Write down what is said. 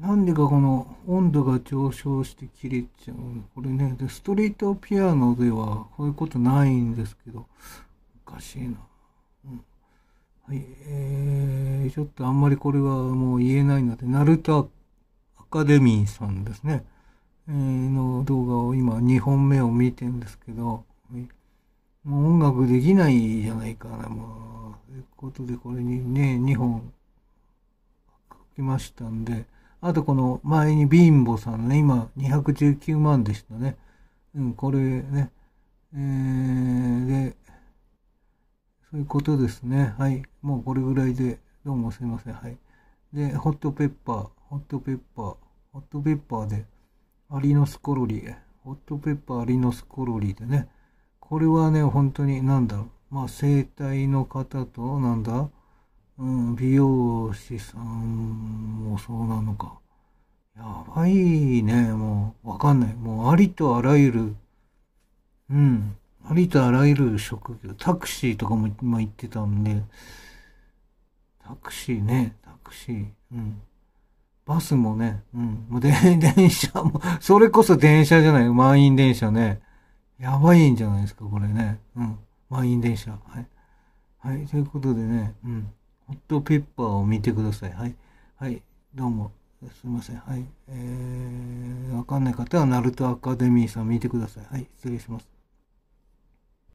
なんでかこの温度が上昇して切れちゃう。これね、ストリートピアノではこういうことないんですけど、おかしいな。うんはい、えー、ちょっとあんまりこれはもう言えないので、ナルトアカデミーさんですね、えー、の動画を今2本目を見てんですけど、はい、もう音楽できないじゃないかな、もう。ということで、これにね、2本書きましたんで、あとこの前に貧乏さんね、今219万でしたね。うん、これね。えー、で、そういうことですね。はい。もうこれぐらいで、どうもすいません。はい。で、ホットペッパー、ホットペッパー、ホットペッパーで、アリノスコロリ、ホットペッパーアリノスコロリでね、これはね、本当になんだろう。まあ、生体の方と、なんだ、うん、美容漁さんもそうなのか。やばいね、もう、わかんない。もう、ありとあらゆる、うん、ありとあらゆる職業、タクシーとかも今行ってたんで、タクシーね、タクシー、うん。バスもね、うん。もう電車も、それこそ電車じゃない、満員電車ね。やばいんじゃないですか、これね。うん。満員電車。はい。はい、ということでね、うん。ホットペッパーを見てください。はい。はい。どうも。すいません。はい。えー、わかんない方は、ナルトアカデミーさん見てください。はい。失礼します。